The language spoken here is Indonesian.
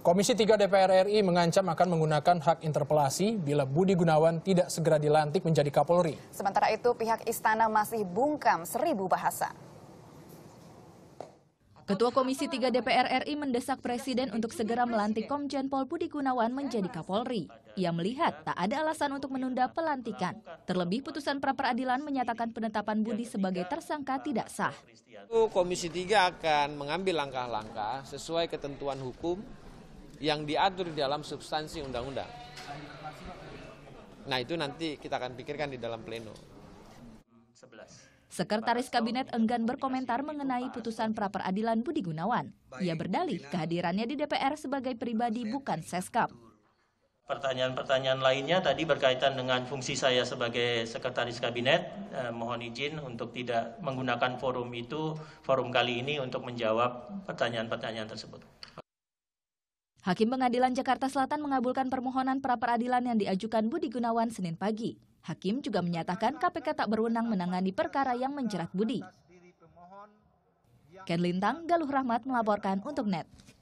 Komisi 3 DPR RI mengancam akan menggunakan hak interpelasi bila Budi Gunawan tidak segera dilantik menjadi Kapolri. Sementara itu pihak istana masih bungkam seribu bahasa. Ketua Komisi 3 DPR RI mendesak Presiden untuk segera melantik Komjen Pol Budi Gunawan menjadi Kapolri. Ia melihat tak ada alasan untuk menunda pelantikan. Terlebih putusan pra-peradilan menyatakan penetapan Budi sebagai tersangka tidak sah. Komisi 3 akan mengambil langkah-langkah sesuai ketentuan hukum yang diatur di dalam substansi undang-undang. Nah itu nanti kita akan pikirkan di dalam pleno. Sekretaris Kabinet enggan berkomentar mengenai putusan pra peradilan Budi Gunawan. Ia berdalih kehadirannya di DPR sebagai pribadi bukan seskap. Pertanyaan-pertanyaan lainnya tadi berkaitan dengan fungsi saya sebagai sekretaris kabinet. Eh, mohon izin untuk tidak menggunakan forum itu, forum kali ini untuk menjawab pertanyaan-pertanyaan tersebut. Hakim Pengadilan Jakarta Selatan mengabulkan permohonan pra peradilan yang diajukan Budi Gunawan Senin pagi. Hakim juga menyatakan KPK tak berwenang menangani perkara yang menjerat Budi. Ken Lintang, Galuh Rahmat melaporkan untuk NET.